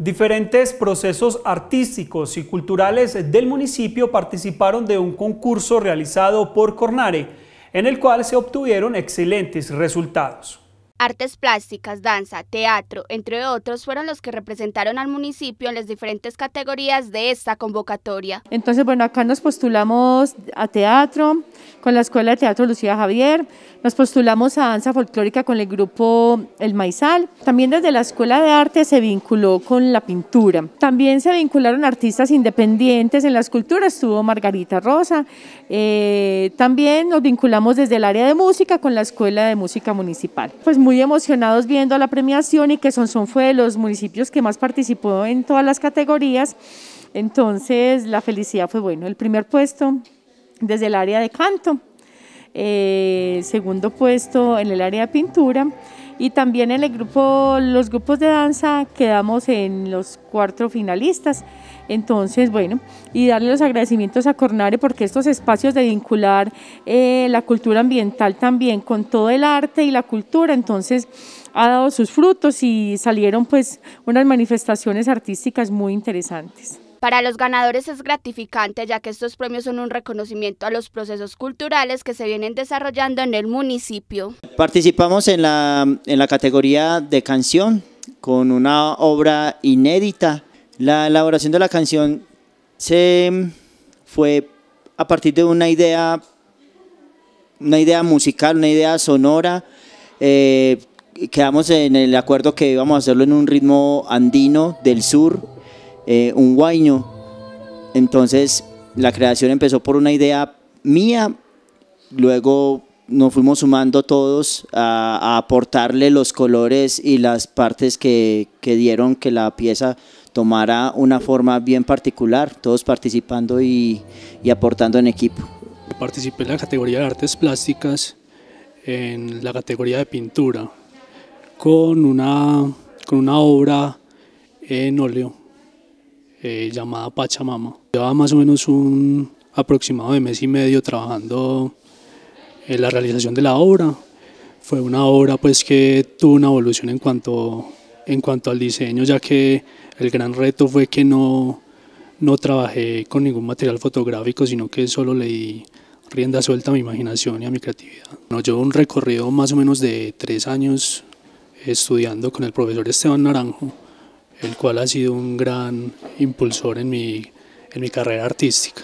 Diferentes procesos artísticos y culturales del municipio participaron de un concurso realizado por Cornare, en el cual se obtuvieron excelentes resultados. Artes plásticas, danza, teatro, entre otros, fueron los que representaron al municipio en las diferentes categorías de esta convocatoria. Entonces, bueno, acá nos postulamos a teatro con la Escuela de Teatro Lucía Javier, nos postulamos a danza folclórica con el grupo El Maizal. También desde la Escuela de Arte se vinculó con la pintura. También se vincularon artistas independientes en la escultura, estuvo Margarita Rosa. Eh, también nos vinculamos desde el área de música con la Escuela de Música Municipal. Pues muy emocionados viendo la premiación y que Sonsón fue de los municipios que más participó en todas las categorías. Entonces la felicidad fue bueno, el primer puesto desde el área de canto, eh, segundo puesto en el área de pintura y también en el grupo, los grupos de danza quedamos en los cuatro finalistas. Entonces, bueno, y darle los agradecimientos a Cornare porque estos espacios de vincular eh, la cultura ambiental también con todo el arte y la cultura, entonces ha dado sus frutos y salieron pues unas manifestaciones artísticas muy interesantes. Para los ganadores es gratificante ya que estos premios son un reconocimiento a los procesos culturales que se vienen desarrollando en el municipio. Participamos en la, en la categoría de canción con una obra inédita. La elaboración de la canción fue a partir de una idea, una idea musical, una idea sonora. Eh, quedamos en el acuerdo que íbamos a hacerlo en un ritmo andino del sur, eh, un guaño. Entonces la creación empezó por una idea mía, luego nos fuimos sumando todos a, aportarle los colores y las partes que, dieron que la pieza tomara una forma bien particular, todos participando y, aportando en equipo. Participé en la categoría de artes plásticas, en la categoría de pintura, con una, con una obra en óleo eh, llamada Pachamama. Llevaba más o menos un aproximado de mes y medio trabajando en la realización de la obra. Fue una obra pues que tuvo una evolución en cuanto, en cuanto al diseño, ya que el gran reto fue que no, no trabajé con ningún material fotográfico, sino que solo le di rienda suelta a mi imaginación y a mi creatividad. Bueno, un recorrido más o menos de tres años estudiando con el profesor Esteban Naranjo, el cual ha sido un gran impulsor en mi, en mi carrera artística.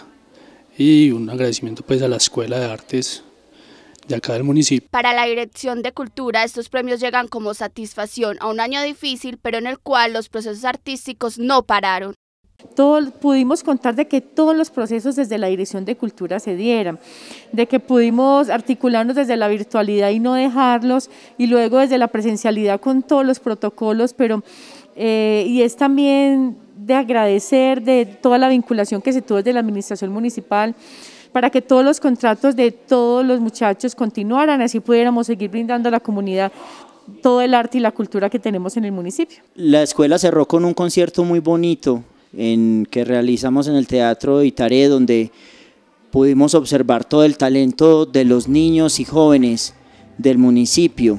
Y un agradecimiento pues a la Escuela de Artes de acá del municipio. Para la Dirección de Cultura, estos premios llegan como satisfacción a un año difícil, pero en el cual los procesos artísticos no pararon. Todo, pudimos contar de que todos los procesos desde la Dirección de Cultura se dieran, de que pudimos articularnos desde la virtualidad y no dejarlos, y luego desde la presencialidad con todos los protocolos, pero eh, y es también de agradecer de toda la vinculación que se tuvo desde la administración municipal para que todos los contratos de todos los muchachos continuaran, así pudiéramos seguir brindando a la comunidad todo el arte y la cultura que tenemos en el municipio. La escuela cerró con un concierto muy bonito en, que realizamos en el Teatro de Itaré, donde pudimos observar todo el talento de los niños y jóvenes del municipio.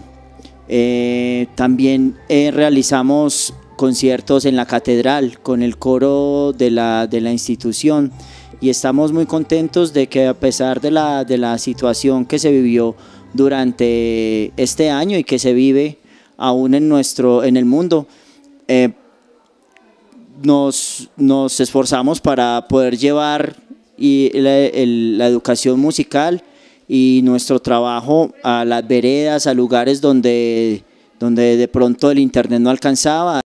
Eh, también eh, realizamos conciertos en la catedral con el coro de la, de la institución y estamos muy contentos de que a pesar de la, de la situación que se vivió durante este año y que se vive aún en, nuestro, en el mundo, eh, nos, esforzamos para poder llevar y la, educación musical y nuestro trabajo a las veredas, a lugares donde, donde de pronto el Internet no alcanzaba.